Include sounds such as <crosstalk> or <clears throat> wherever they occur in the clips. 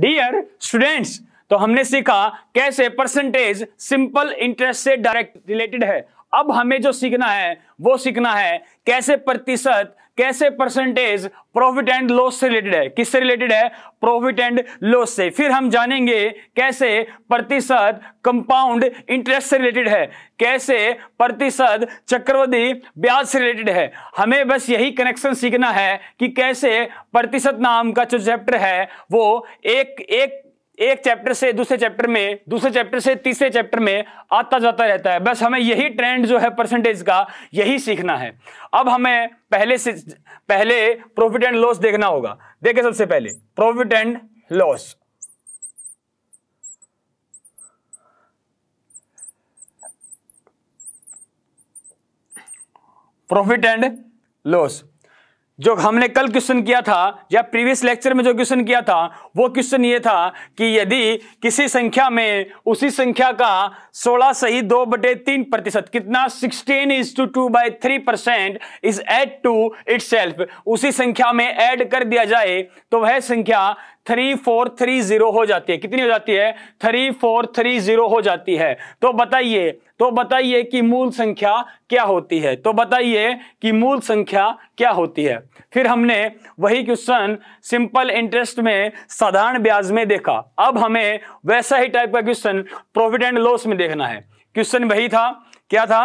dear students तो हमने सीखा कैसे परसेंटेज सिंपल इंटरेस्ट से डायरेक्ट रिलेटेड है अब हमें जो सीखना है वो सीखना है कैसे प्रतिशत कैसे परसेंटेज प्रॉफिट एंड लॉस से रिलेटेड है किससे रिलेटेड है प्रॉफिट एंड लॉस से फिर हम जानेंगे कैसे प्रतिशत कंपाउंड इंटरेस्ट से रिलेटेड है कैसे प्रतिशत चक्रवृद्धि ब्याज से रिलेटेड है हमें बस यही कनेक्शन सीखना है कि कैसे प्रतिशत नाम का जो चैप्टर है वो एक एक एक चैप्टर से दूसरे चैप्टर में दूसरे चैप्टर से तीसरे चैप्टर में आता जाता रहता है बस हमें यही ट्रेंड जो है परसेंटेज का यही सीखना है अब हमें पहले से पहले प्रॉफिट एंड लॉस देखना होगा देखे सबसे पहले profit and loss profit and loss जो हमने कल क्वेश्चन किया था या प्रीवियस लेक्चर में जो क्वेश्चन किया था वो क्वेश्चन ये था कि यदि किसी संख्या में उसी संख्या का 16 सही दो बटे तीन प्रतिशत कितना 16 is to two by three percent is add to it उसी संख्या में ऐड कर दिया जाए तो वह संख्या थ्री फोर थ्री जीरो हो जाती है कितनी हो जाती है थ्री फोर थ्री जीरो हो जाती है तो बताइए तो बताइए कि मूल संख्या क्या होती है तो बताइए कि मूल संख्या क्या होती है फिर हमने वही क्वेश्चन सिंपल इंटरेस्ट में साधारण ब्याज में देखा अब हमें वैसा ही टाइप का क्वेश्चन प्रॉफिट एंड लॉस में देखना है क्वेश्चन वही था क्या था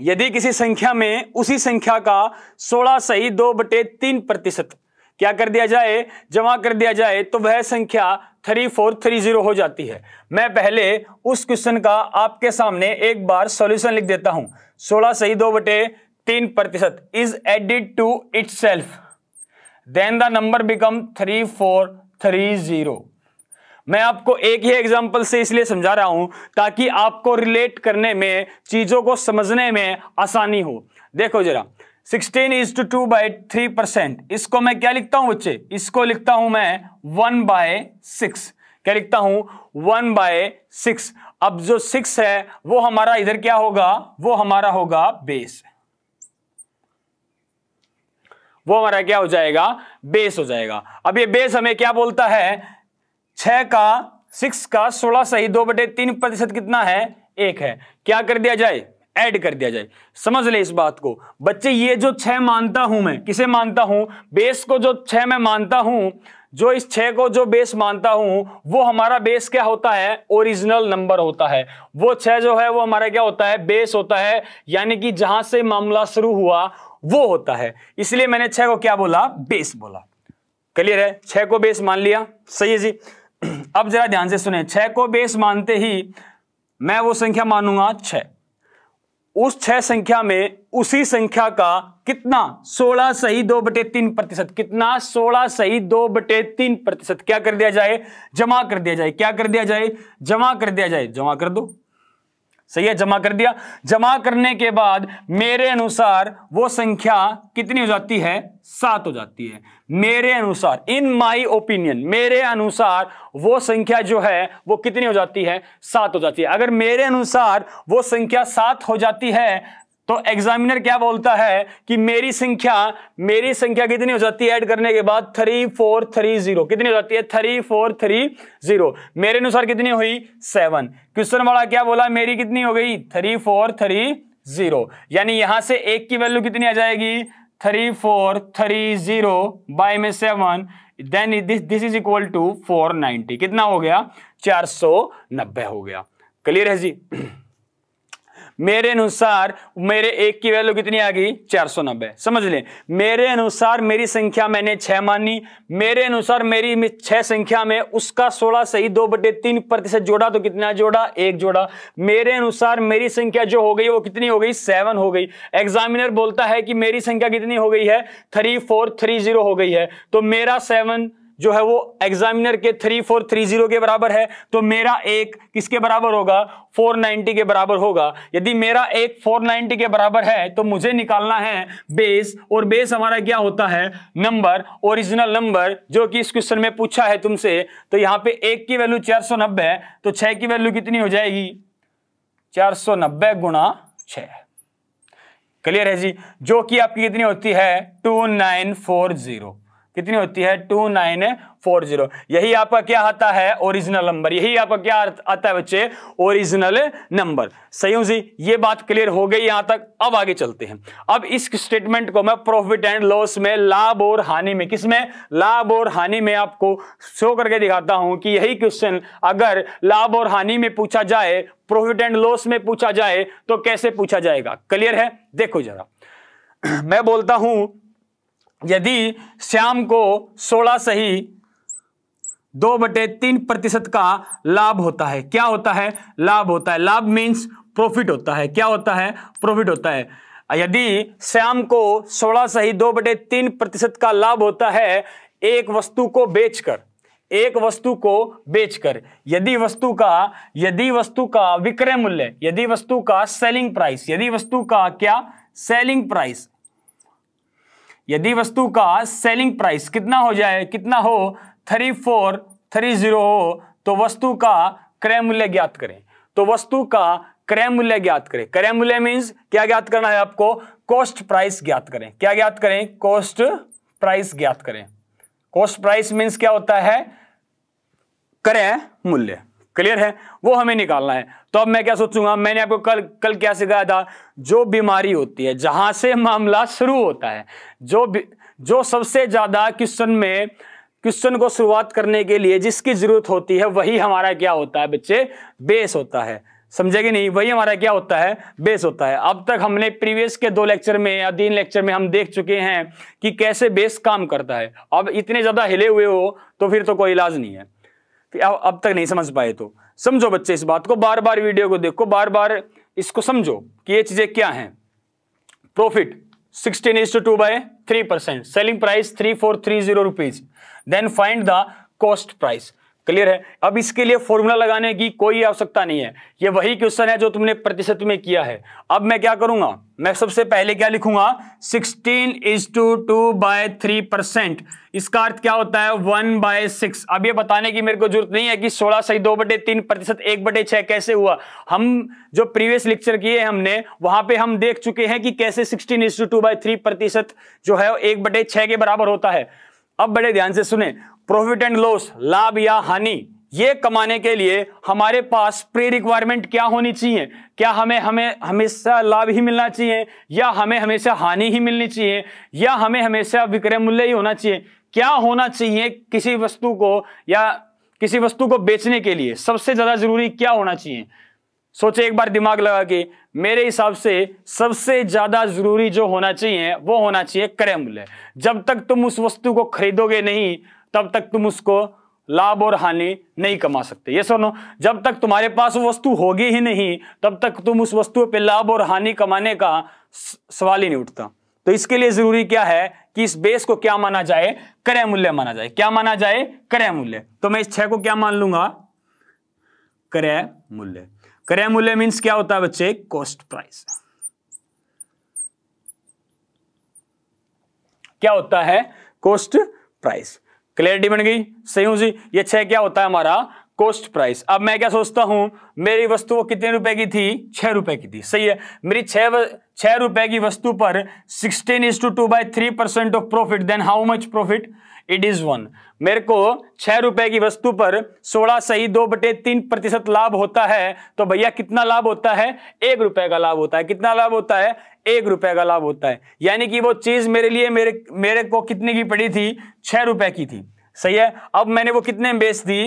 यदि किसी संख्या में उसी संख्या का सोलह सही दो बटे तीन प्रतिशत क्या कर दिया जाए जमा कर दिया जाए तो वह संख्या थ्री फोर थ्री जीरो हो जाती है मैं पहले उस क्वेश्चन का आपके सामने एक बार सॉल्यूशन लिख देता हूं सोलह सही दो बटे तीन प्रतिशत is added to itself then the number become three four three zero मैं आपको एक ही एग्जाम्पल से इसलिए समझा रहा हूं ताकि आपको रिलेट करने में चीजों को समझने में आसानी हो देखो जरा sixteen is to two by three percent इसको मैं क्या लिखता हूं बच्चे इसको लिखता हूं मैं वन बाय सिक्स क्या लिखता हूं वन बाय सिक्स अब जो सिक्स है वो हमारा इधर क्या होगा वो हमारा होगा बेस वो हमारा क्या हो जाएगा बेस हो जाएगा अब ये बेस हमें क्या बोलता है छह का सिक्स का सोलह सही दो बटे तीन प्रतिशत कितना है एक है क्या कर दिया जाए ऐड कर दिया जाए समझ ले इस बात को बच्चे ये जो छह मानता हूं मैं किसे मानता हूं बेस को जो छह मैं मानता हूं जो इस छह को जो बेस मानता हूं वो हमारा बेस क्या होता है ओरिजिनल नंबर होता है वो छह जो है वो हमारा क्या होता है बेस होता है यानी कि जहां से मामला शुरू हुआ वो होता है इसलिए मैंने छह को क्या बोला बेस बोला क्लियर है छह को बेस मान लिया सही है जी <clears throat> अब जरा ध्यान से सुने छह को बेस मानते ही मैं वो संख्या मानूंगा छह उस छह संख्या में उसी संख्या का कितना सोलह सही दो बटे तीन प्रतिशत कितना सोलह सही दो बटे तीन प्रतिशत क्या कर दिया जाए जमा कर दिया जाए क्या कर दिया जाए जमा कर दिया जाए जमा कर दो सही है जमा कर दिया जमा करने के बाद मेरे अनुसार वो संख्या कितनी हो जाती है सात हो जाती है मेरे अनुसार इन माई ओपिनियन मेरे अनुसार वो संख्या जो है वो कितनी हो जाती है सात हो जाती है अगर मेरे अनुसार वो संख्या सात हो जाती है तो एग्जामिनर क्या बोलता है कि मेरी संख्या मेरी संख्या कितनी हो जाती है ऐड करने के बाद थ्री फोर थ्री जीरो कितनी हो जाती है थ्री फोर थ्री जीरो मेरे अनुसार कितनी हुई सेवन क्वेश्चन वाला क्या बोला मेरी कितनी हो गई थ्री फोर थ्री जीरो यानी यहां से एक की वैल्यू कितनी आ जाएगी three four three zero by में seven then this this is equal to four ninety कितना हो गया चार सौ नब्बे हो गया क्लियर है जी <clears throat> मेरे अनुसार मेरे एक की वैल्यू कितनी आ गई चार सौ नब्बे समझ लें मेरे अनुसार मेरी संख्या मैंने छह मानी मेरे अनुसार मेरी छह संख्या में उसका सोलह सही दो बटे तीन प्रतिशत जोड़ा तो कितना जोड़ा एक जोड़ा मेरे अनुसार मेरी संख्या जो हो गई वो कितनी हो गई सेवन हो गई एग्जामिनर बोलता है कि मेरी संख्या कितनी हो गई है थ्री फोर थ्री जीरो हो गई है तो मेरा सेवन जो है वो एग्जामिनर के थ्री फोर थ्री जीरो के बराबर है तो मेरा एक किसके बराबर होगा फोर नाइनटी के बराबर होगा यदि मेरा एक फोर नाइनटी के बराबर है तो मुझे निकालना है बेस और बेस हमारा क्या होता है नंबर ओरिजिनल नंबर जो कि इस क्वेश्चन में पूछा है तुमसे तो यहाँ पे एक की वैल्यू चार सौ नब्बे तो छह की वैल्यू कितनी हो जाएगी चार सौ नब्बे गुणा छ क्लियर है जी जो कि आपकी कितनी होती है टू नाइन फोर जीरो कितनी होती है टू नाइन फोर जीरो यही आपका क्या आता है ओरिजिनल नंबर यही आपका क्या आता है बच्चे ओरिजिनल नंबर सही जी ये बात क्लियर हो गई यहां तक अब आगे चलते हैं अब इस स्टेटमेंट को मैं प्रॉफिट एंड लॉस में लाभ और हानि में किसमें लाभ और हानि में आपको शो करके दिखाता हूं कि यही क्वेश्चन अगर लाभ और हानि में पूछा जाए प्रॉफिट एंड लॉस में पूछा जाए तो कैसे पूछा जाएगा क्लियर है देखो जरा <clears throat> मैं बोलता हूं यदि श्याम को सोलह सही दो बटे तीन प्रतिशत का लाभ होता है क्या होता है लाभ होता है लाभ मीन्स प्रॉफिट होता है क्या होता है प्रॉफिट होता है यदि श्याम को सोलह सही दो बटे तीन प्रतिशत का लाभ होता है एक वस्तु को बेचकर एक वस्तु को बेचकर यदि वस्तु का यदि वस्तु का विक्रय मूल्य यदि वस्तु का सेलिंग प्राइस यदि वस्तु का क्या सेलिंग प्राइस यदि वस्तु का सेलिंग प्राइस कितना हो जाए कितना हो थ्री फोर थ्री जीरो हो तो वस्तु का क्रय मूल्य ज्ञात करें तो वस्तु का क्रय मूल्य ज्ञात करें क्रय मूल्य मीन्स क्या ज्ञात करना है आपको कॉस्ट प्राइस ज्ञात करें क्या ज्ञात करें कॉस्ट प्राइस ज्ञात करें कॉस्ट प्राइस मीन्स क्या होता है क्रय मूल्य क्लियर है वो हमें निकालना है तो अब मैं क्या सोचूंगा मैंने आपको कल कल क्या सिखाया था जो बीमारी होती है जहां से मामला शुरू होता है जो जो सबसे ज्यादा क्वेश्चन में क्वेश्चन को शुरुआत करने के लिए जिसकी जरूरत होती है वही हमारा क्या होता है बच्चे बेस होता है समझेगे नहीं वही हमारा क्या होता है बेस होता है अब तक हमने प्रीवियस के दो लेक्चर में या तीन लेक्चर में हम देख चुके हैं कि कैसे बेस काम करता है अब इतने ज्यादा हिले हुए हो तो फिर तो कोई इलाज नहीं है अब तक नहीं समझ पाए तो समझो बच्चे इस बात को बार बार वीडियो को देखो बार बार इसको समझो कि ये चीजें क्या हैं profit sixteen is to two by three percent selling price three four three zero rupees then find the cost price clear है अब इसके लिए फॉर्मूला लगाने की कोई आवश्यकता नहीं है ये वही क्वेश्चन है जो तुमने प्रतिशत में किया है अब मैं क्या करूंगा मैं सबसे पहले क्या लिखूंगा sixteen is to two by three percent इसका अर्थ क्या होता है वन बाय सिक्स अब ये बताने की मेरे को जरूरत नहीं है कि सोलह सही दो बटे तीन प्रतिशत एक बटे छह कैसे हुआ हम जो प्रीवियस लेक्चर किए हमने वहां पे हम देख चुके हैं कि कैसे sixteen is to two by three प्रतिशत जो है एक बटे छह के बराबर होता है अब बड़े ध्यान से सुने प्रॉफिट एंड लॉस लाभ या हानि ये कमाने के लिए हमारे पास प्री रिक्वायरमेंट क्या होनी चाहिए क्या हमें हमें हमेशा लाभ ही मिलना चाहिए या हमें हमेशा हानि ही मिलनी चाहिए या हमें हमेशा विक्रय मूल्य ही होना चाहिए क्या होना चाहिए किसी वस्तु को या किसी वस्तु को बेचने के लिए सबसे ज्यादा जरूरी क्या होना चाहिए सोचे एक बार दिमाग लगा के मेरे हिसाब से सबसे ज्यादा जरूरी जो होना चाहिए वो होना चाहिए क्रय मूल्य जब तक तुम उस वस्तु को खरीदोगे नहीं तब तक तुम उसको लाभ और हानि नहीं कमा सकते ये सुनो जब तक तुम्हारे पास वस्तु होगी ही नहीं तब तक तुम उस वस्तु पे लाभ और हानि कमाने का सवाल ही नहीं उठता तो इसके लिए जरूरी क्या है कि इस बेस को क्या माना जाए क्रय मूल्य माना जाए क्या माना जाए क्रय मूल्य तो मैं इस छह को क्या मान लूंगा क्रय मूल्य क्रय मूल्य मीन्स क्या होता है बच्चे कॉस्ट प्राइस क्या होता है कॉस्ट प्राइस क्लियरिटी बन गई सही हूं जी ये छह क्या होता है हमारा कॉस्ट प्राइस अब मैं क्या सोचता हूं मेरी वस्तु कितने रुपए की थी छह रुपए की थी सही है मेरी छह छह रुपए की वस्तु पर sixteen is to two by three percent of profit then how much profit it is one मेरे को छह रुपए की वस्तु पर सोलह सही दो बटे तीन प्रतिशत लाभ होता है तो भैया कितना लाभ होता है एक रुपए का लाभ होता है कितना लाभ होता है एक रुपए का लाभ होता है यानी कि वो चीज मेरे लिए मेरे मेरे को कितने की पड़ी थी छह रुपए की थी सही है अब मैंने वो कितने में बेच दी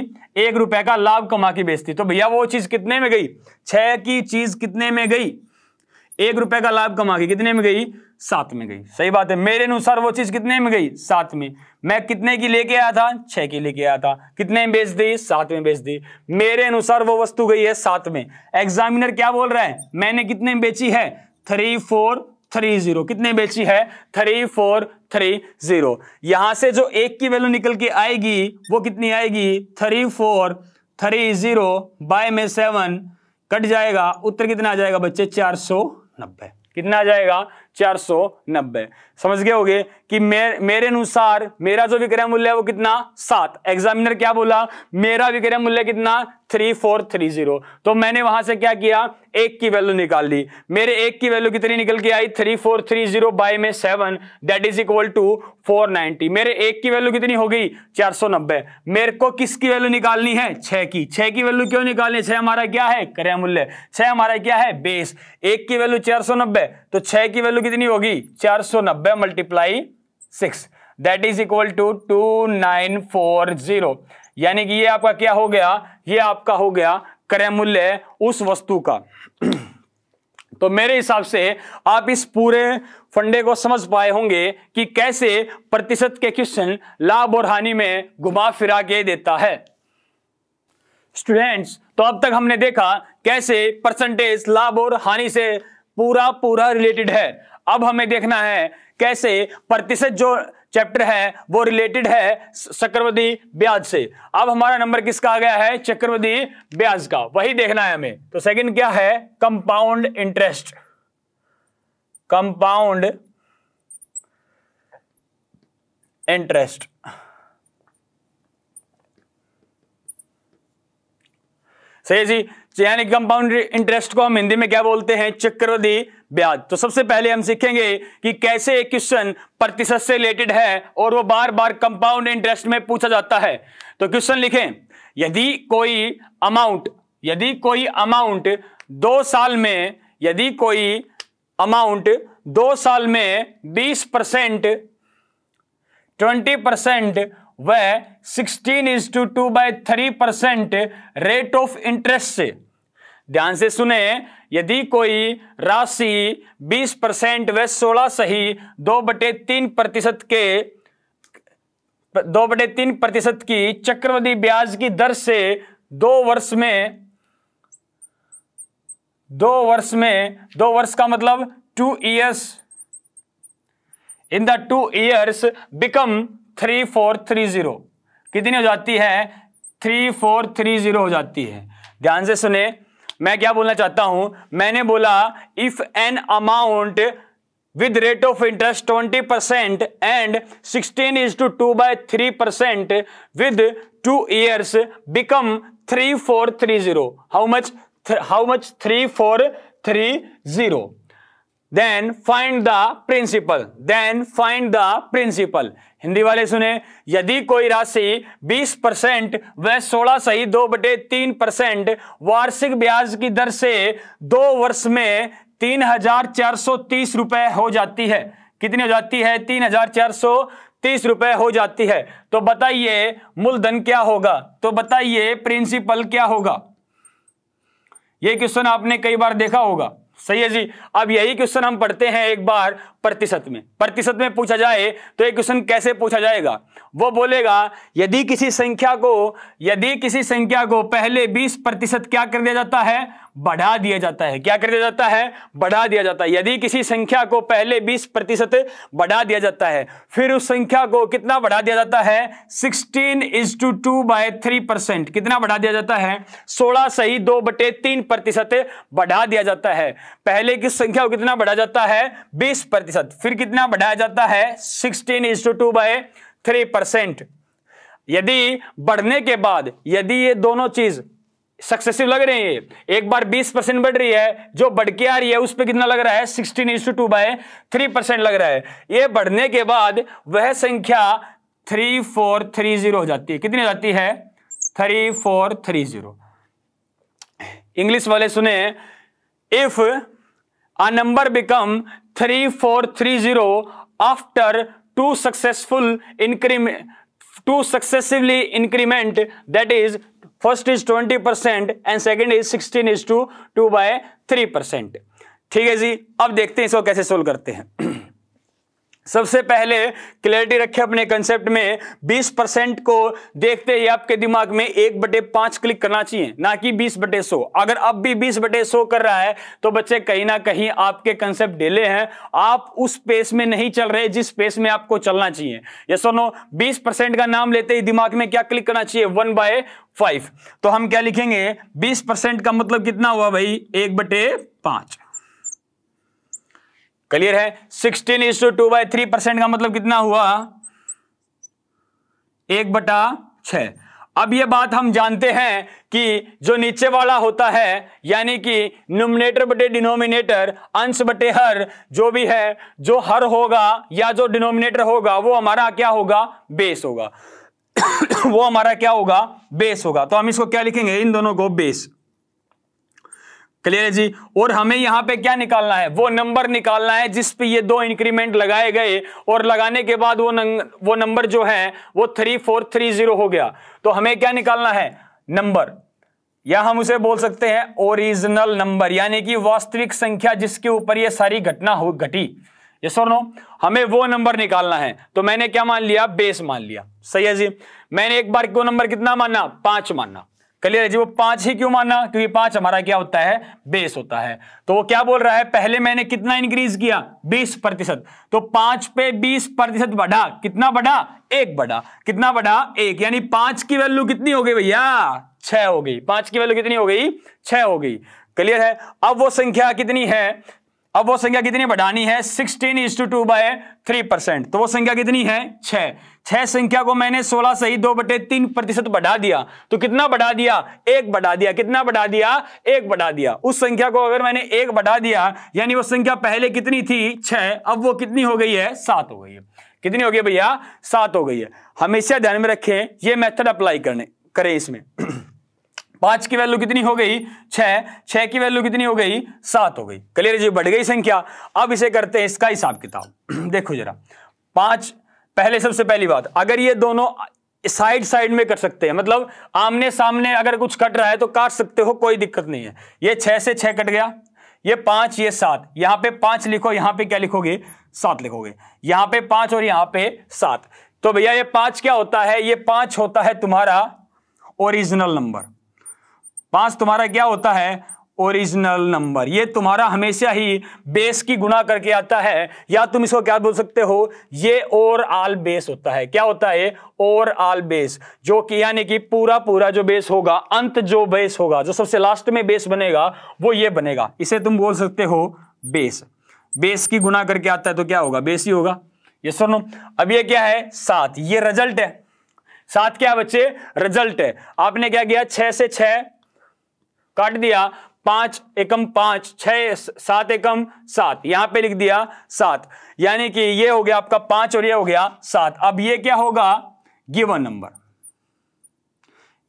एक रुपए का लाभ कमा के बेच दी तो भैया वो चीज कितने में गई छह की चीज कितने में गई एक रुपए का लाभ कमा के कितने में गई सात में गई सही बात है मेरे अनुसार वो चीज कितने में गई सात में मैं कितने की लेके आया था छह की लेके आया था कितने में बेच दी सात में बेच दी मेरे अनुसार वो वस्तु गई है सात में एग्जामिनर क्या बोल रहा है मैंने कितने में बेची है थ्री फोर थ्री जीरो कितने बेची है थ्री फोर थ्री जीरो यहां से जो एक की वैल्यू निकल के आएगी वो कितनी आएगी three four three zero by में सेवन कट जाएगा उत्तर कितना आ जाएगा बच्चे चार सौ नब्बे कितना आ जाएगा चार सौ नब्बे समझ गए होगे कि मे मेरे अनुसार मेरा जो विक्रय मूल्य है वो कितना सात एग्जामिनर क्या बोला मेरा विक्रय मूल्य कितना थ्री फोर थ्री जीरो तो मैंने वहां से क्या किया एक की वैल्यू निकाल ली मेरे एक की वैल्यू कितनी निकल के आई three four three zero by में seven that is equal to four ninety मेरे एक की वैल्यू कितनी हो गई चार सौ नब्बे मेरे को किसकी वैल्यू निकालनी है छह की छह की वैल्यू क्यों निकालनी छह हमारा क्या है क्रय मूल्य छह हमारा क्या है बेस एक की वैल्यू चार सौ नब्बे तो छह की वैल्यू कितनी होगी चार सौ नब्बे multiply six that is equal to two nine four zero यानी कि ये आपका क्या हो गया ये आपका हो गया क्रय मूल्य उस वस्तु का तो मेरे हिसाब से आप इस पूरे फंडे को समझ पाए होंगे कि कैसे प्रतिशत के क्वेश्चन लाभ और हानि में घुमा फिरा के देता है स्टूडेंट्स तो अब तक हमने देखा कैसे परसेंटेज लाभ और हानि से पूरा पूरा रिलेटेड है अब हमें देखना है कैसे प्रतिशत जो चैप्टर है वो रिलेटेड है चक्रवर्ती ब्याज से अब हमारा नंबर किसका आ गया है चक्रवर्ती ब्याज का वही देखना है हमें तो सेकंड क्या है कंपाउंड इंटरेस्ट कंपाउंड इंटरेस्ट सही जी यानी कंपाउंड इंटरेस्ट को हम हिंदी में क्या बोलते हैं चक्रवर्ती ब्याज तो सबसे पहले हम सीखेंगे कि कैसे एक क्वेश्चन प्रतिशत से रिलेटेड है और वो बार बार कंपाउंड इंटरेस्ट में पूछा जाता है तो क्वेश्चन लिखें यदि कोई अमाउंट यदि कोई अमाउंट दो साल में यदि कोई अमाउंट दो साल में बीस परसेंट ट्वेंटी परसेंट वह sixteen is to two by three percent rate of interest से ध्यान से सुने यदि कोई राशि 20 परसेंट व 16 सही दो बटे तीन प्रतिशत के दो बटे तीन प्रतिशत की चक्रवृद्धि ब्याज की दर से दो वर्ष में दो वर्ष में दो वर्ष का मतलब two years in the two years become three four three zero कितनी हो जाती है थ्री फोर थ्री जीरो हो जाती है ध्यान से सुने मैं क्या बोलना चाहता हूं मैंने बोला if an amount with rate of interest twenty percent and sixteen is to two by three percent with two years become three four three zero how much how much three four three zero then find the principal then find the principal Hindi वाले सुने यदि कोई राशि 20 percent व 16 सही दो बटे तीन परसेंट वार्षिक ब्याज की दर से दो वर्ष में तीन हजार चार सौ तीस रुपए हो जाती है कितनी हो जाती है तीन हजार चार सौ तीस रुपए हो जाती है तो बताइए मूलधन क्या होगा तो बताइए प्रिंसिपल क्या होगा यह क्वेश्चन आपने कई बार देखा होगा सही है जी अब यही क्वेश्चन हम पढ़ते हैं एक बार प्रतिशत में प्रतिशत में पूछा जाए तो ये क्वेश्चन कैसे पूछा जाएगा वो बोलेगा यदि किसी संख्या को यदि किसी संख्या को पहले 20 प्रतिशत क्या कर दिया जाता है बढ़ा दिया जाता है क्या कर दिया जाता है बढ़ा दिया जाता है यदि किसी संख्या को पहले 20 प्रतिशत बढ़ा दिया जाता है फिर उस संख्या को कितना बढ़ा दिया जाता है 16 is to two by three percent कितना बढ़ा दिया जाता है 16 सही दो बटे तीन प्रतिशत बढ़ा दिया जाता है पहले किस संख्या को कितना बढ़ा जाता है बीस प्रतिशत फिर कितना बढ़ाया जाता है sixteen is to two by three percent यदि बढ़ने के बाद यदि ये दोनों चीज सक्सेसिव लग रहे हैं ये एक बार 20 परसेंट बढ़ रही है जो बढ़ के आ रही है उस पर कितना लग रहा है sixteen is to by three percent लग रहा है ये बढ़ने के बाद वह संख्या थ्री फोर थ्री जीरो हो जाती है कितनी हो जाती है three four three zero English वाले सुने if a number become three four three zero after two successful increment two successively increment that is first is twenty percent and second is sixteen is to two by three percent ठीक है जी अब देखते हैं इसको कैसे solve करते हैं सबसे पहले क्लैरिटी रखे अपने कंसेप्ट में 20 परसेंट को देखते ही आपके दिमाग में एक बटे पांच क्लिक करना चाहिए ना कि 20 बटे सो अगर अब भी 20 बटे सो कर रहा है तो बच्चे कहीं ना कहीं आपके कंसेप्ट डेले हैं आप उस पेस में नहीं चल रहे जिस पेस में आपको चलना चाहिए ये सुनो बीस परसेंट का नाम लेते ही दिमाग में क्या क्लिक करना चाहिए वन बाय फाइव तो हम क्या लिखेंगे बीस परसेंट का मतलब कितना हुआ भाई एक बटे पांच क्लियर है sixteen is to two by three percent का मतलब कितना हुआ एक बटा छ अब ये बात हम जानते हैं कि जो नीचे वाला होता है यानी कि नोमिनेटर बटे डिनोमिनेटर अंश बटे हर जो भी है जो हर होगा या जो डिनोमिनेटर होगा वो हमारा क्या होगा बेस होगा <coughs> वो हमारा क्या होगा बेस होगा तो हम इसको क्या लिखेंगे इन दोनों को बेस क्लियर है जी और हमें यहां पे क्या निकालना है वो नंबर निकालना है जिस पे ये दो इंक्रीमेंट लगाए गए और लगाने के बाद वो नंग, वो नंबर जो है वो थ्री फोर थ्री जीरो हो गया तो हमें क्या निकालना है नंबर या हम उसे बोल सकते हैं ओरिजिनल नंबर यानी कि वास्तविक संख्या जिसके ऊपर ये सारी घटना हो घटी ये और नो हमें वो नंबर निकालना है तो मैंने क्या मान लिया बेस मान लिया सही है जी मैंने एक बार को नंबर कितना माना पांच माना क्लियर है जी वो पांच ही क्यों माना क्योंकि पांच हमारा क्या होता है बेस होता है तो वो क्या बोल रहा है पहले मैंने कितना इंक्रीज किया बीस प्रतिशत तो पांच पे बीस प्रतिशत बढ़ा कितना बढ़ा एक बढ़ा कितना बढ़ा एक यानी पांच की वैल्यू कितनी हो गई भैया छह हो गई पांच की वैल्यू कितनी हो गई छह हो गई क्लियर है अब वो संख्या कितनी है अब वो संख्या कितनी बढ़ानी है sixteen is to two by three percent तो वो संख्या कितनी है छह छह संख्या को मैंने सोलह सही दो बटे तीन प्रतिशत बढ़ा दिया तो कितना बढ़ा दिया एक बढ़ा दिया कितना बढ़ा दिया एक बढ़ा दिया उस संख्या को अगर मैंने एक बढ़ा दिया यानी वो संख्या पहले कितनी थी छह अब वो कितनी हो गई है सात हो गई है कितनी हो गई भैया सात हो गई है हमेशा ध्यान में रखें ये मेथड अप्लाई करने करें इसमें <clears throat> पांच की वैल्यू कितनी हो गई छह छह की वैल्यू कितनी हो गई सात हो गई क्लियर जी बढ़ गई संख्या अब इसे करते हैं इसका हिसाब किताब <clears throat> देखो जरा पांच पहले सबसे पहली बात अगर ये दोनों साइड साइड में कर सकते हैं मतलब आमने सामने अगर कुछ कट रहा है तो काट सकते हो कोई दिक्कत नहीं है ये छह से छह कट गया ये पांच ये सात यहां पे पांच लिखो यहां पे क्या लिखोगे सात लिखोगे यहां पे पांच और यहां पे सात तो भैया ये पांच क्या होता है ये पांच होता है तुम्हारा ओरिजिनल नंबर पांच तुम्हारा क्या होता है ओरिजिनल नंबर ये तुम्हारा हमेशा ही बेस की गुना करके आता है या तुम इसको क्या बोल सकते हो ये और आल बेस होता है क्या होता है और आल बेस जो कि यानी कि पूरा पूरा जो बेस होगा अंत जो बेस होगा जो सबसे लास्ट में बेस बनेगा वो ये बनेगा इसे तुम बोल सकते हो बेस बेस की गुना करके आता है तो क्या होगा बेस ही होगा ये सुनो अब ये क्या है सात ये रिजल्ट है सात क्या बच्चे रिजल्ट है आपने क्या किया छह से छ काट दिया पांच एकम पांच छह सात एकम सात यहां पे लिख दिया सात यानी कि ये हो गया आपका पांच और ये हो गया सात अब ये क्या होगा गिवन नंबर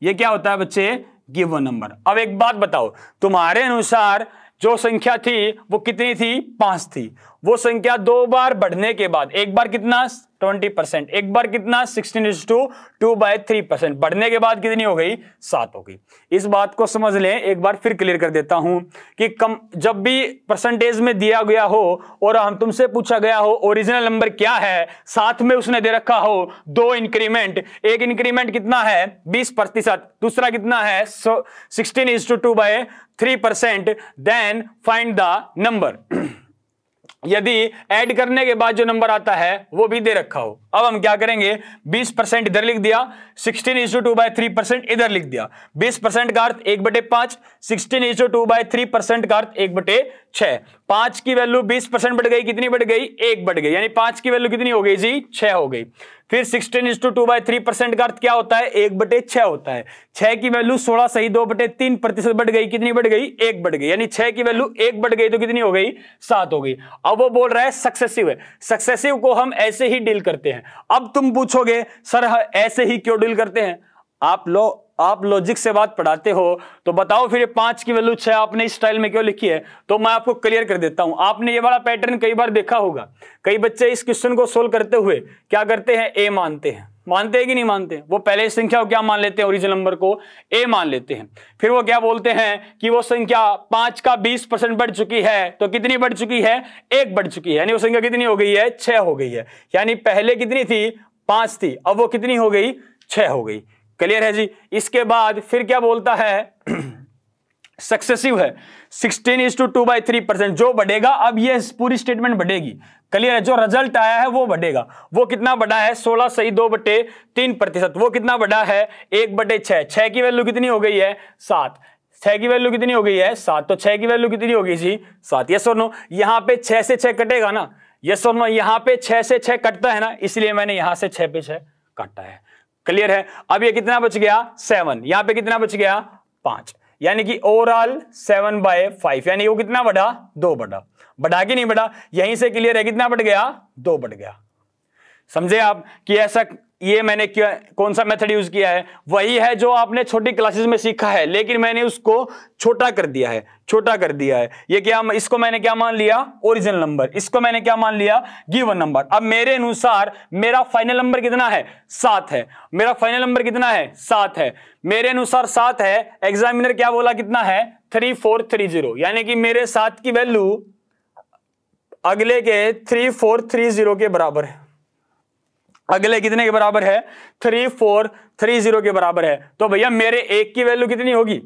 ये क्या होता है बच्चे गिवन नंबर अब एक बात बताओ तुम्हारे अनुसार जो संख्या थी वो कितनी थी पांच थी वो संख्या दो बार बढ़ने के बाद एक बार कितना ट्वेंटी परसेंट एक बार कितना sixteen is to two three percent बढ़ने के बाद कितनी हो गई सात हो गई इस बात को समझ लें एक बार फिर क्लियर कर देता हूं कि कम जब भी परसेंटेज में दिया गया हो और हम तुमसे पूछा गया हो ओरिजिनल नंबर क्या है साथ में उसने दे रखा हो दो इंक्रीमेंट एक इंक्रीमेंट कितना है बीस प्रतिशत दूसरा कितना है sixteen is to two by three percent then find the number <clears throat> यदि ऐड करने के बाद जो नंबर आता है वो भी दे रखा हो अब हम क्या करेंगे 20 परसेंट इधर लिख दिया 16 इंसू टू बाय थ्री परसेंट इधर लिख दिया 20 परसेंट का अर्थ एक बटे पांच सिक्सटीन इंसू टू बाय थ्री परसेंट का अर्थ एक बटे छह पांच की वैल्यू 20 परसेंट बढ़ गई कितनी बढ़ गई एक बढ़ गई यानी पांच की वैल्यू कितनी हो गई जी छह हो गई फिर sixteen is to two by three percent का अर्थ क्या होता है एक बटे छह होता है छह की वैल्यू सोलह सही दो बटे तीन प्रतिशत बढ़ गई कितनी बढ़ गई एक बढ़ गई यानी छह की वैल्यू एक बढ़ गई तो कितनी हो गई सात हो गई अब वो बोल रहा है सक्सेसिव है सक्सेसिव को हम ऐसे ही डील करते हैं अब तुम पूछोगे सर ऐसे ही क्यों डील करते हैं आप लोग आप लॉजिक से बात पढ़ाते हो तो बताओ फिर ये पांच की वैल्यू छह आपने इस स्टाइल में क्यों लिखी है तो मैं आपको क्लियर कर देता हूं आपने ये वाला पैटर्न कई बार देखा होगा कई बच्चे इस क्वेश्चन को सोल्व करते हुए क्या करते हैं ए मानते हैं मानते हैं कि नहीं मानते वो पहले संख्या को क्या मान लेते हैं ओरिजिनल नंबर को ए मान लेते हैं फिर वो क्या बोलते हैं कि वो संख्या पांच का बीस परसेंट बढ़ चुकी है तो कितनी बढ़ चुकी है एक बढ़ चुकी है यानी वो संख्या कितनी हो गई है छह हो गई है यानी पहले कितनी थी पांच थी अब वो कितनी हो गई छह हो गई क्लियर है जी इसके बाद फिर क्या बोलता है सक्सेसिव है sixteen is to two by three percent जो बढ़ेगा अब ये पूरी स्टेटमेंट बढ़ेगी क्लियर है जो रिजल्ट आया है वो बढ़ेगा वो कितना बड़ा है सोलह सही दो बटे तीन प्रतिशत वो कितना बड़ा है एक बटे छह छह की वैल्यू कितनी हो गई है सात छह की वैल्यू कितनी हो गई है सात तो छह की वैल्यू कितनी होगी जी सात यस और नो यहाँ पे छह से छह कटेगा ना यस और नो यहाँ पे छह से छह कटता है ना इसलिए मैंने यहां से छह पे छह काटा है क्लियर है अब ये कितना बच गया सेवन यहां पे कितना बच गया पांच यानी कि ओवरऑल सेवन बाय फाइव यानी वो कितना बढ़ा दो बढ़ा बढ़ा कि नहीं बढ़ा यहीं से क्लियर है कितना बढ़ गया दो बढ़ गया समझे आप कि ऐसा ये मैंने क्या कौन सा मेथड यूज किया है वही है जो आपने छोटी क्लासेस में सीखा है लेकिन मैंने उसको छोटा कर दिया है छोटा कर दिया है ये क्या इसको मैंने क्या मान लिया ओरिजिनल नंबर इसको मैंने क्या मान लिया गिवन नंबर अब मेरे अनुसार मेरा फाइनल नंबर कितना है सात है मेरा फाइनल नंबर कितना है सात है मेरे अनुसार सात है एग्जामिनर क्या बोला कितना है थ्री फोर थ्री जीरो यानी कि मेरे सात की वैल्यू अगले के थ्री फोर थ्री जीरो के बराबर है अगले कितने के बराबर है थ्री फोर थ्री जीरो के बराबर है तो भैया मेरे एक की वैल्यू कितनी होगी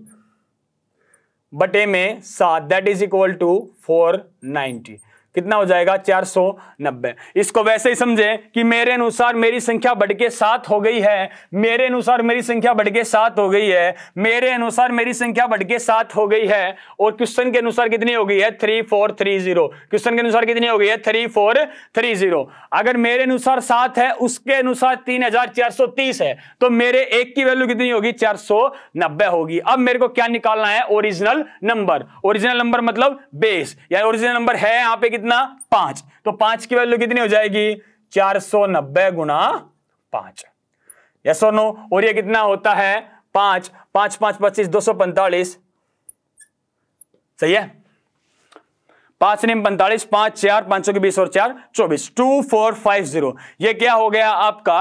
बटे में सात that is equal to four ninety कितना हो जाएगा चार सौ नब्बे इसको वैसे ही समझे कि मेरे अनुसार मेरी संख्या बढ़ के सात हो गई है मेरे अनुसार मेरी संख्या बढ़ के सात हो गई है मेरे अनुसार मेरी संख्या बढ़ के सात हो गई है और क्वेश्चन के अनुसार कितनी हो गई है three four three zero question के अनुसार कितनी हो गई है थ्री फोर थ्री जीरो अगर मेरे अनुसार सात है उसके अनुसार तीन हजार चार सौ तीस है तो मेरे एक की वैल्यू कितनी होगी चार सौ नब्बे होगी अब मेरे को क्या निकालना है ओरिजिनल नंबर ओरिजिनल नंबर मतलब बेस या ओरिजिनल नंबर है यहाँ पे कितना पांच तो पांच की वैल्यू कितनी हो जाएगी चार सौ नब्बे गुना पांच यस और नो और ये कितना होता है पांच पांच पांच पच्चीस दो सौ पैंतालीस सही है पांच निम पैंतालीस पांच चार पांचों के बीस और चार चौबीस टू फोर फाइव जीरो ये क्या हो गया आपका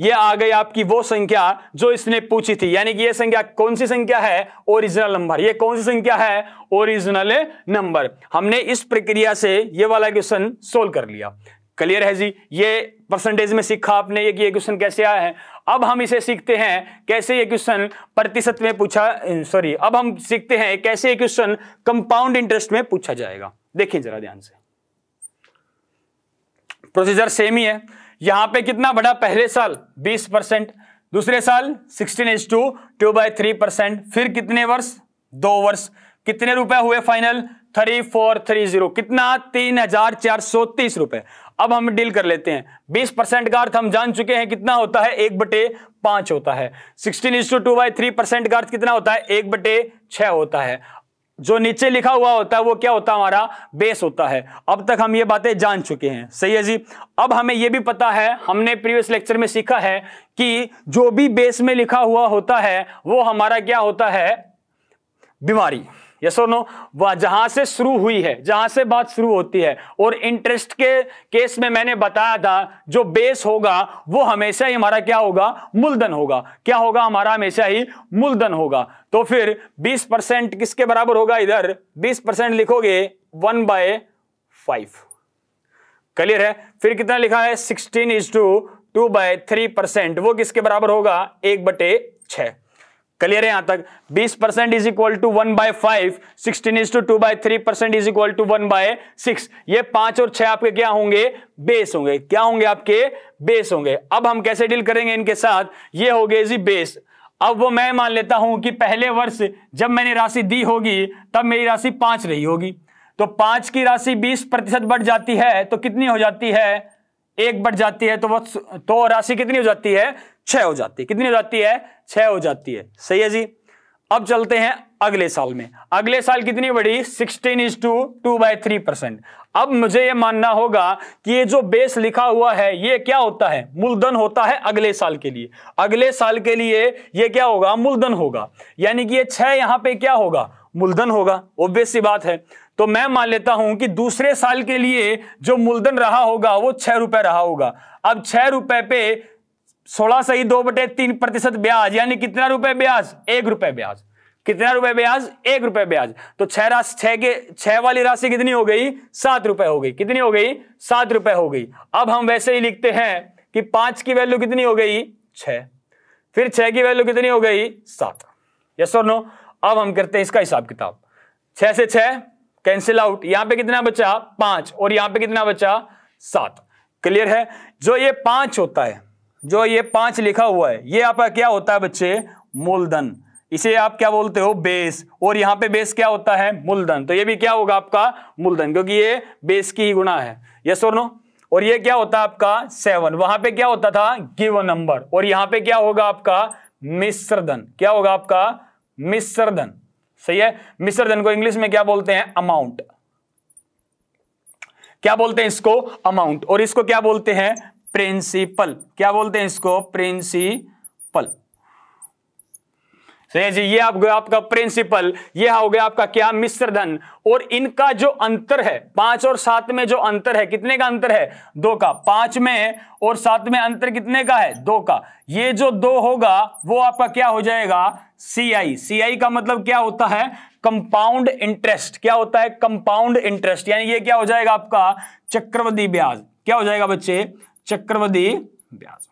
ये आ गई आपकी वो संख्या जो इसने पूछी थी यानी कि ये संख्या कौन सी संख्या है ओरिजिनल नंबर ये कौन सी संख्या है ओरिजिनल नंबर हमने इस प्रक्रिया से ये वाला क्वेश्चन सोल्व कर लिया क्लियर है जी ये परसेंटेज में सीखा आपने ये कि ये क्वेश्चन कैसे आया है अब हम इसे सीखते हैं कैसे ये क्वेश्चन प्रतिशत में पूछा सॉरी अब हम सीखते हैं कैसे ये क्वेश्चन कंपाउंड इंटरेस्ट में पूछा जाएगा देखिए जरा ध्यान से प्रोसीजर सेम ही है यहां पे कितना बढ़ा पहले साल 20 परसेंट दूसरे साल sixteen is to two by three percent फिर कितने वर्ष दो वर्ष कितने रुपए हुए final three four three zero कितना तीन हजार चार सौ तीस रुपए अब हम डील कर लेते हैं बीस परसेंट का अर्थ हम जान चुके हैं कितना होता है एक बटे पांच होता है sixteen is to two by three percent का अर्थ कितना होता है एक बटे छह होता है जो नीचे लिखा हुआ होता है वो क्या होता है हमारा बेस होता है अब तक हम ये बातें जान चुके हैं सही है जी अब हमें ये भी पता है हमने प्रीवियस लेक्चर में सीखा है कि जो भी बेस में लिखा हुआ होता है वो हमारा क्या होता है बीमारी और नो वह जहां से शुरू हुई है जहां से बात शुरू होती है और इंटरेस्ट के केस में मैंने बताया था जो बेस होगा वो हमेशा ही हमारा क्या होगा मूलधन होगा क्या होगा हमारा हमेशा ही मूलधन होगा तो फिर 20 परसेंट किसके बराबर होगा इधर 20 परसेंट लिखोगे वन बाय फाइव क्लियर है फिर कितना लिखा है sixteen is to two by three percent वो किसके बराबर होगा एक बटे छह क्लियर है यहां तक 20 percent is equal to one by five sixteen is to two by three percent is equal to one by six ये पांच और छह आपके क्या होंगे बेस होंगे क्या होंगे आपके बेस होंगे अब हम कैसे डील करेंगे इनके साथ ये हो गए जी बेस अब वो मैं मान लेता हूं कि पहले वर्ष जब मैंने राशि दी होगी तब मेरी राशि पांच रही होगी तो पांच की राशि बीस प्रतिशत बढ़ जाती है तो कितनी हो जाती है एक बढ़ जाती है तो वो तो राशि कितनी हो जाती है छह हो जाती है कितनी हो जाती है छह हो जाती है सही है जी अब चलते हैं अगले साल में अगले साल कितनी बढ़ी sixteen is to two by three percent अब मुझे यह मानना होगा कि ये जो बेस लिखा हुआ है ये क्या होता है मूलधन होता है अगले साल के लिए अगले साल के लिए ये क्या होगा मूलधन होगा यानी कि ये छह यहां पे क्या होगा मूलधन होगा ऑब्वियस सी बात है तो मैं मान लेता हूं कि दूसरे साल के लिए जो मूलधन रहा होगा वो छह रुपए रहा होगा अब छह रुपए पे सोलह सही दो बटे तीन प्रतिशत ब्याज यानी कितना रुपए ब्याज एक रुपए ब्याज कितना रुपए ब्याज एक रुपए ब्याज तो छह राशि छह के छह वाली राशि कितनी हो गई सात रुपए हो गई कितनी हो गई सात रुपए हो गई अब हम वैसे ही लिखते हैं कि पांच की वैल्यू कितनी हो गई छ फिर छह की वैल्यू कितनी हो गई सात यस और नो अब हम करते हैं इसका हिसाब किताब छह से छह कैंसिल आउट यहां पे कितना बचा पांच और यहां पे कितना बचा सात क्लियर है जो ये पांच होता है जो ये पांच लिखा हुआ है ये आपका क्या होता है बच्चे मूलधन इसे आप क्या बोलते हो बेस और यहाँ पे बेस क्या होता है मूलधन तो ये भी क्या होगा आपका मूलधन क्योंकि ये बेस की ही गुणा है यस और नो और ये क्या होता है आपका सेवन वहां पे क्या होता था गिवन नंबर और यहाँ पे क्या होगा आपका मिश्रधन क्या होगा आपका मिश्रधन सही है मिश्रधन को इंग्लिश में क्या बोलते हैं अमाउंट क्या बोलते हैं इसको अमाउंट और इसको क्या बोलते हैं प्रिंसिपल क्या बोलते हैं इसको प्रिंसिपल जी ये आप गया आपका प्रिंसिपल ये हो गया आपका क्या धन और इनका जो अंतर है पांच और सात में जो अंतर है कितने का अंतर है दो का पांच में और सात में अंतर कितने का है दो का ये जो दो होगा वो आपका क्या हो जाएगा सीआई सीआई का मतलब क्या होता है कंपाउंड इंटरेस्ट क्या होता है कंपाउंड इंटरेस्ट यानी ये क्या हो जाएगा आपका चक्रवर्ती ब्याज क्या हो जाएगा बच्चे चक्रवधि ब्याज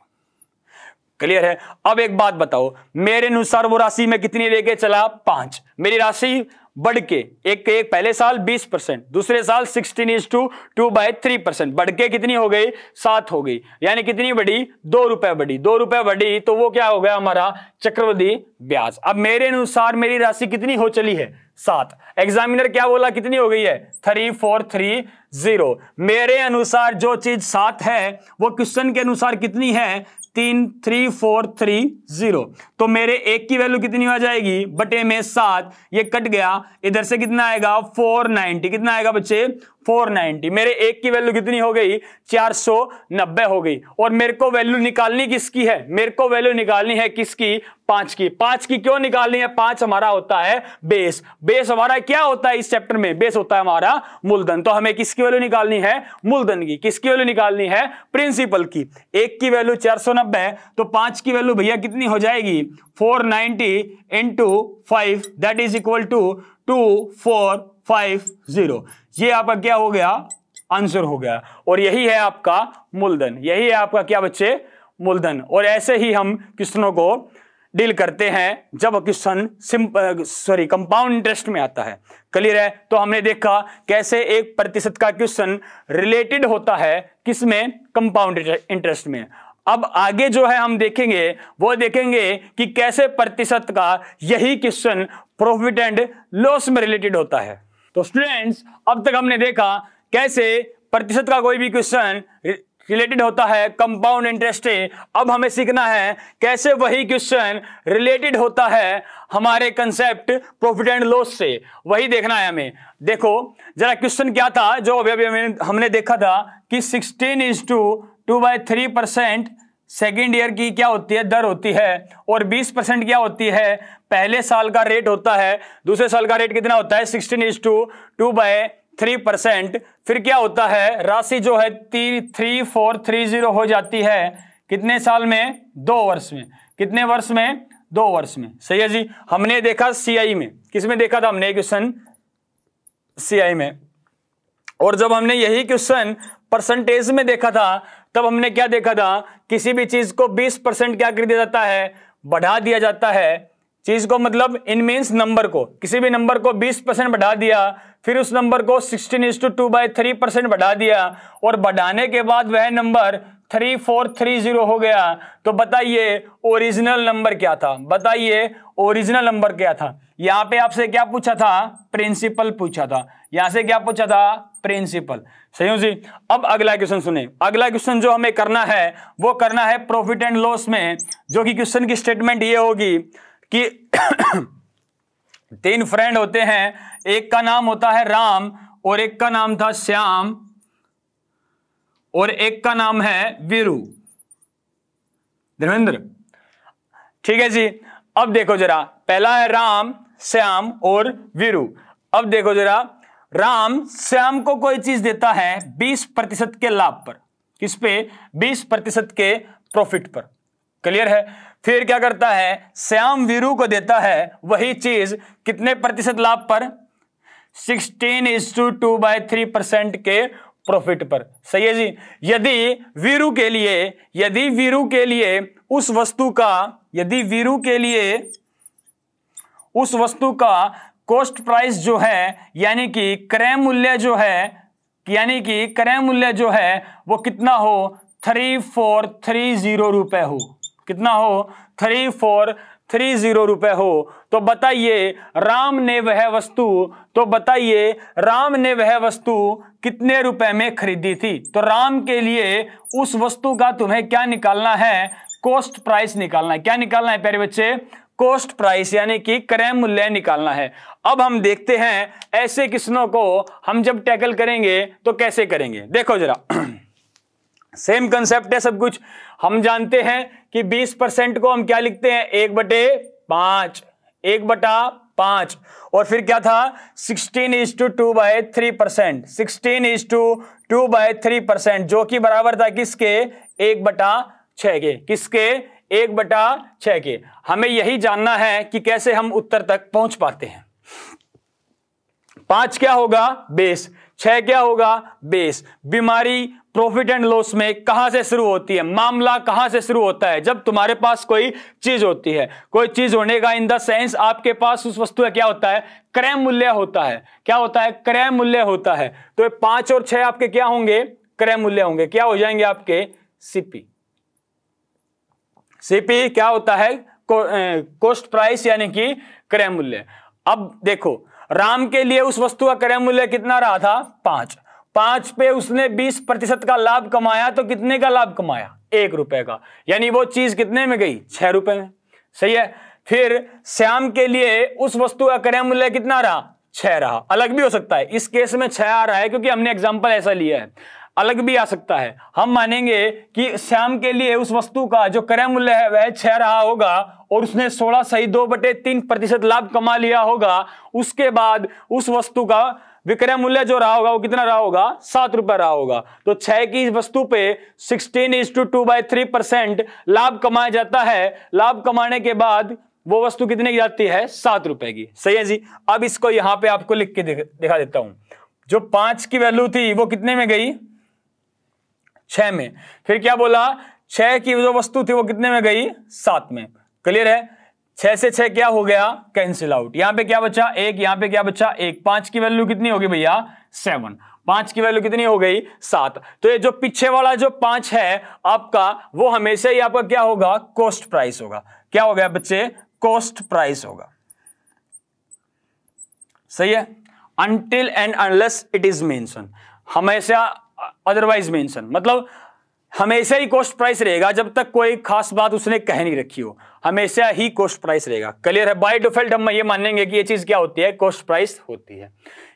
क्लियर है अब एक बात बताओ मेरे अनुसार वो राशि में कितनी लेके चला पांच मेरी राशि बढ़ के एक एक पहले साल 20 परसेंट दूसरे साल 16 is to two by three percent बढ़ के कितनी हो गई सात हो गई यानी कितनी बढ़ी दो रुपए बढ़ी दो रुपए बढ़ी तो वो क्या हो गया हमारा चक्रवृद्धि ब्याज अब मेरे अनुसार मेरी राशि कितनी हो चली है सात एग्जामिनर क्या बोला कितनी हो गई है थ्री फोर थ्री जीरो मेरे अनुसार जो चीज सात है वो क्वेश्चन के अनुसार कितनी है तीन थ्री फोर थ्री जीरो तो मेरे एक की वैल्यू कितनी आ जाएगी बटे में सात ये कट गया इधर से कितना आएगा फोर नाइनटी कितना आएगा बच्चे 490 मेरे एक की वैल्यू कितनी हो गई 490 हो गई और मेरे को वैल्यू निकालनी किसकी है मेरे को वैल्यू निकालनी है किसकी पांच की पांच की क्यों निकालनी है पांच हमारा होता है बेस बेस हमारा क्या होता है इस चैप्टर में बेस होता है हमारा मूलधन तो हमें किसकी वैल्यू निकालनी है मूलधन की किसकी वैल्यू निकालनी है प्रिंसिपल की एक की वैल्यू चार है तो पांच की वैल्यू भैया कितनी हो जाएगी four ninety into five that is equal to two four five zero ये आपका क्या हो गया आंसर हो गया और यही है आपका मूलधन यही है आपका क्या बच्चे मूलधन और ऐसे ही हम क्वेश्चनों को डील करते हैं जब क्वेश्चन सॉरी कंपाउंड इंटरेस्ट में आता है क्लियर है तो हमने देखा कैसे एक प्रतिशत का क्वेश्चन रिलेटेड होता है किसमें कंपाउंड इंटरेस्ट में अब आगे जो है हम देखेंगे वो देखेंगे कि कैसे प्रतिशत का यही क्वेश्चन प्रॉफिट एंड लॉस में रिलेटेड होता है तो स्टूडेंट्स अब तक हमने देखा कैसे प्रतिशत का कोई भी क्वेश्चन रिलेटेड होता है कंपाउंड इंटरेस्ट से अब हमें सीखना है कैसे वही क्वेश्चन रिलेटेड होता है हमारे कंसेप्ट प्रॉफिट एंड लॉस से वही देखना है हमें देखो जरा क्वेश्चन क्या था जो अभी अभी हमने देखा था कि sixteen is to two by three percent second year की क्या होती है दर होती है और 20 परसेंट क्या होती है पहले साल का रेट होता है दूसरे साल का रेट कितना होता है sixteen is to two by three percent फिर क्या होता है राशि जो है ती थ्री फोर थ्री जीरो हो जाती है कितने साल में दो वर्ष में कितने वर्ष में दो वर्ष में सही है जी हमने देखा सीआई e में किसमें देखा था हमने क्वेश्चन सीआई e में और जब हमने यही क्वेश्चन परसेंटेज में देखा था तब हमने क्या देखा था किसी भी चीज को 20 परसेंट क्या कर दिया जाता है बढ़ा दिया जाता है चीज को मतलब इन मीन नंबर को किसी भी नंबर को 20 परसेंट बढ़ा दिया फिर उस नंबर को 16 is to two by three percent बढ़ा दिया और बढ़ाने के बाद वह number three four three zero हो गया तो बताइए ओरिजिनल नंबर क्या था बताइए ओरिजिनल नंबर क्या था यहाँ पे आपसे क्या पूछा था प्रिंसिपल पूछा था यहां से क्या पूछा था प्रिंसिपल सही जी अब अगला क्वेश्चन सुने अगला क्वेश्चन जो हमें करना है वो करना है प्रॉफिट एंड लॉस में जो कि क्वेश्चन की स्टेटमेंट ये होगी कि तीन फ्रेंड होते हैं एक का नाम होता है राम और एक का नाम था श्याम और एक का नाम है वीरू धर्मेंद्र ठीक है जी अब देखो जरा पहला है राम श्याम और वीरू अब देखो जरा राम श्याम को कोई चीज देता है 20 प्रतिशत के लाभ पर किस पे 20 प्रतिशत के प्रॉफिट पर क्लियर है फिर क्या करता है श्याम वीरू को देता है वही चीज कितने प्रतिशत लाभ पर sixteen is to two by three percent के प्रॉफिट पर सही है जी यदि वीरू के लिए यदि वीरू के लिए उस वस्तु का यदि वीरू के लिए उस वस्तु का कॉस्ट प्राइस जो है यानी कि क्रय मूल्य जो है यानी कि क्रय मूल्य जो है वो कितना हो थ्री फोर थ्री जीरो रुपए हो कितना हो थ्री फोर थ्री जीरो रुपए हो तो बताइए राम ने वह वस्तु तो बताइए राम ने वह वस्तु कितने रुपए में खरीदी थी तो राम के लिए उस वस्तु का तुम्हें क्या निकालना है कॉस्ट प्राइस निकालना है क्या निकालना है प्यारे बच्चे कॉस्ट प्राइस यानी कि क्रय मूल्य निकालना है अब हम देखते हैं ऐसे किस्मों को हम जब टैकल करेंगे तो कैसे करेंगे देखो जरा सेम <clears throat> कंसेप्ट है सब कुछ हम जानते हैं कि 20 परसेंट को हम क्या लिखते हैं एक बटे पांच एक बटा पांच और फिर क्या था sixteen is to two by three percent sixteen is to two by three percent जो कि बराबर था किसके एक बटा छ के किसके एक बटा छ के हमें यही जानना है कि कैसे हम उत्तर तक पहुंच पाते हैं पांच क्या होगा बेस छह क्या होगा बेस बीमारी प्रॉफिट एंड लॉस में कहां से शुरू होती है मामला कहां से शुरू होता है जब तुम्हारे पास कोई चीज होती है कोई चीज होने का इन द सेंस आपके पास उस वस्तु का क्या होता है क्रय मूल्य होता है क्या होता है क्रय मूल्य होता है तो पांच और छह आपके क्या होंगे क्रय मूल्य होंगे क्या हो जाएंगे आपके सीपी सीपी क्या होता है कॉस्ट प्राइस यानी कि क्रय मूल्य अब देखो राम के लिए उस वस्तु का क्रय मूल्य कितना रहा था पांच पांच पे उसने बीस प्रतिशत का लाभ कमाया तो कितने का लाभ कमाया एक रुपए का यानी वो चीज कितने में गई छह रुपए में सही है फिर श्याम के लिए उस वस्तु का क्रय मूल्य कितना रहा छह रहा अलग भी हो सकता है इस केस में छह आ रहा है क्योंकि हमने एग्जाम्पल ऐसा लिया है अलग भी आ सकता है हम मानेंगे कि श्याम के लिए उस वस्तु का जो क्रय मूल्य है वह छह रहा होगा और उसने सोलह सही दो बटे तीन प्रतिशत लाभ कमा लिया होगा उसके बाद उस वस्तु का विक्रय मूल्य जो रहा होगा वो कितना रहा होगा सात रुपए रहा होगा तो छह की वस्तु पे sixteen is to two by three percent लाभ कमाया जाता है लाभ कमाने के बाद वो वस्तु कितने की जाती है सात रुपए की सही है जी अब इसको यहां पे आपको लिख के दिखा देता हूं जो पांच की वैल्यू थी वो कितने में गई छह में फिर क्या बोला छह की जो वस्तु थी वो कितने में गई सात में क्लियर है छह से छह क्या हो गया कैंसिल आउट यहां पे क्या बचा एक यहां पे क्या बचा एक पांच की वैल्यू कितनी होगी भैया सेवन पांच की वैल्यू कितनी हो गई सात तो ये जो पीछे वाला जो पांच है आपका वो हमेशा ही आपका क्या होगा कॉस्ट प्राइस होगा क्या हो गया बच्चे कॉस्ट प्राइस होगा सही है until and unless it is mention हमेशा अदरवाइज मेंशन मतलब हमेशा ही कॉस्ट प्राइस रहेगा जब तक कोई खास बात उसने कह नहीं रखी हो हमेशा ही कॉस्ट प्राइस रहेगा क्लियर है बाय डिफॉल्ट हम ये मानेंगे कि ये चीज क्या होती है कॉस्ट प्राइस होती है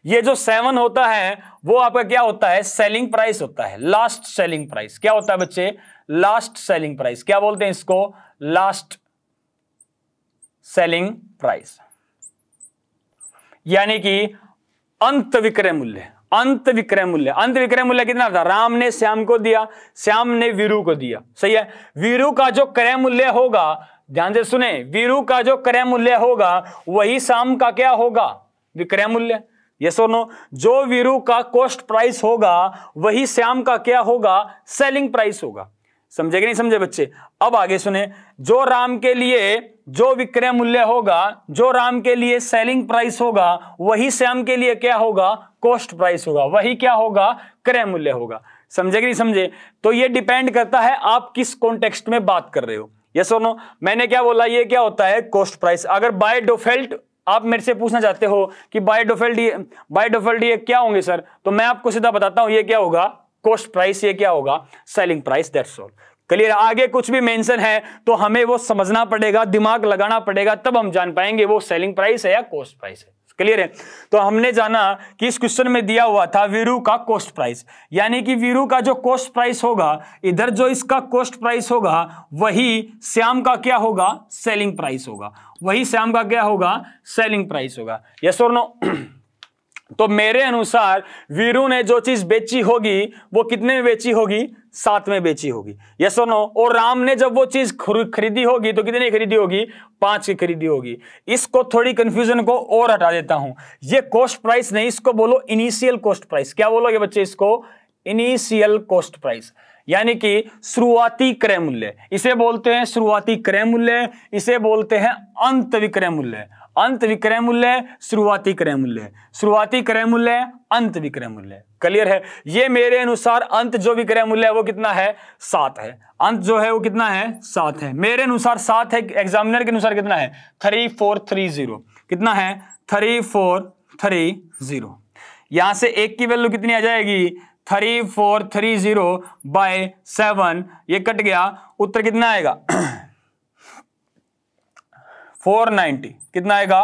ये जो सेवन होता है वो आपका क्या होता है सेलिंग प्राइस होता है लास्ट सेलिंग प्राइस क्या होता है बच्चे लास्ट सेलिंग प्राइस क्या बोलते हैं इसको लास्ट सेलिंग प्राइस यानी कि अंत विक्रय मूल्य अंत विक्रय मूल्य अंत विक्रय मूल्य कितना था राम ने श्याम को दिया श्याम ने वीरू को दिया सही है वीरू का जो क्रय मूल्य होगा ध्यान से सुने वीरू का जो क्रय मूल्य होगा वही श्याम का क्या होगा विक्रय मूल्य ये सुनो जो वीरू का कॉस्ट प्राइस होगा वही श्याम का क्या होगा सेलिंग प्राइस होगा समझे कि नहीं समझे बच्चे अब आगे सुने जो राम के लिए जो विक्रय मूल्य होगा जो राम के लिए सेलिंग प्राइस होगा वही श्याम के लिए क्या होगा कॉस्ट प्राइस होगा वही क्या होगा क्रय मूल्य होगा समझे कि नहीं समझे तो ये डिपेंड करता है आप किस कॉन्टेक्स्ट में बात कर रहे हो ये सुनो मैंने क्या बोला ये क्या होता है कॉस्ट प्राइस अगर बाय डोफेल्ट आप मेरे से पूछना चाहते हो कि बाय डोफेल्ट बाय डोफेल्ट ये क्या होंगे सर तो मैं आपको सीधा बताता हूं ये क्या होगा कॉस्ट प्राइस ये क्या होगा selling price that's all clear आगे कुछ भी मेंशन है तो हमें वो समझना पड़ेगा दिमाग लगाना पड़ेगा तब हम जान पाएंगे वो सेलिंग प्राइस है या कॉस्ट प्राइस है क्लियर है तो हमने जाना कि इस क्वेश्चन में दिया हुआ था वीरू का कॉस्ट प्राइस यानी कि वीरू का जो कॉस्ट प्राइस होगा इधर जो इसका कॉस्ट प्राइस होगा वही श्याम का क्या होगा सेलिंग प्राइस होगा वही श्याम का क्या होगा सेलिंग प्राइस होगा यस और नो तो मेरे अनुसार वीरू ने जो चीज बेची होगी वो कितने में बेची होगी सात में बेची होगी यस और नो और राम ने जब वो चीज खरीदी होगी तो कितने खरीदी होगी पांच की खरीदी होगी इसको थोड़ी कंफ्यूजन को और हटा देता हूं ये कॉस्ट प्राइस नहीं इसको बोलो इनिशियल कॉस्ट प्राइस क्या बोलोगे बच्चे इसको इनिशियल कॉस्ट प्राइस यानी कि शुरुआती क्रय मूल्य इसे बोलते हैं शुरुआती क्रय मूल्य इसे बोलते हैं अंत विक्रय मूल्य अंत विक्रय मूल्य शुरुआती क्रय मूल्य शुरुआती क्रय मूल्य अंत विक्रय मूल्य क्लियर है ये मेरे अनुसार अंत जो विक्रय मूल्य है वो कितना है सात है अंत जो है वो कितना है सात है मेरे अनुसार सात है एग्जामिनर के अनुसार कितना है थ्री फोर थ्री जीरो कितना है थ्री फोर थ्री जीरो यहां से एक की वैल्यू कितनी आ जाएगी three four three zero by seven ये कट गया उत्तर कितना आएगा 490 कितना आएगा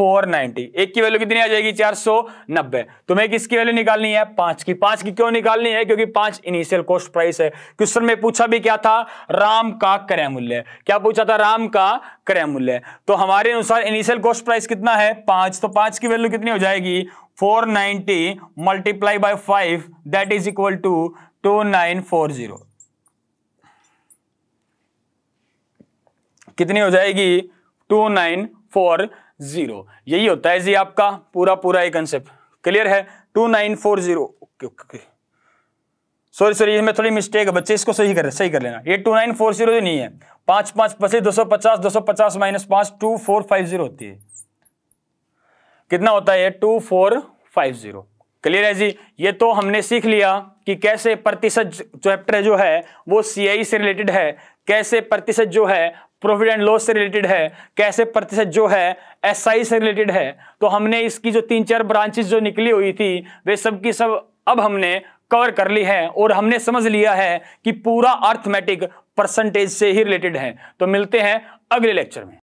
490 एक की वैल्यू कितनी आ जाएगी 490 तुम्हें किसकी वैल्यू निकालनी है पांच की पांच की क्यों निकालनी है क्योंकि पांच इनिशियल कॉस्ट प्राइस है क्वेश्चन में पूछा भी क्या था राम का क्रय मूल्य क्या पूछा था राम का क्रय मूल्य तो हमारे अनुसार इनिशियल कॉस्ट प्राइस कितना है पांच तो पांच की वैल्यू कितनी हो जाएगी 490 ninety multiply by five that is equal to two nine four zero कितनी हो जाएगी टू नाइन फोर जीरो यही होता है जी आपका पूरा पूरा एक कंसेप्ट क्लियर है two nine four zero okay okay sorry sorry इसमें थोड़ी मिस्टेक है बच्चे इसको सही कर सही कर लेना ये टू नाइन फोर जीरो नहीं है पांच पांच पच्चीस दो सौ पचास दो सौ पचास माइनस पांच टू फोर फाइव जीरो होती है कितना होता है two four five zero clear है जी ये तो हमने सीख लिया कि कैसे प्रतिशत चैप्टर जो है वो सीआई e से रिलेटेड है कैसे प्रतिशत जो है प्रॉफिट एंड लॉस से रिलेटेड है कैसे प्रतिशत जो है एसआई से रिलेटेड है तो हमने इसकी जो तीन चार ब्रांचेस जो निकली हुई थी वे सब की सब अब हमने कवर कर ली है और हमने समझ लिया है कि पूरा अर्थमेटिक परसेंटेज से ही रिलेटेड है तो मिलते हैं अगले लेक्चर में